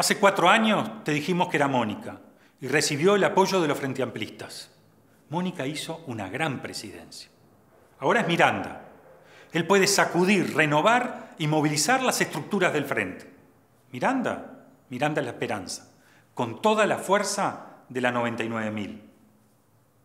Hace cuatro años te dijimos que era Mónica y recibió el apoyo de los Amplistas. Mónica hizo una gran presidencia. Ahora es Miranda. Él puede sacudir, renovar y movilizar las estructuras del frente. Miranda, Miranda es la esperanza, con toda la fuerza de la 99.000.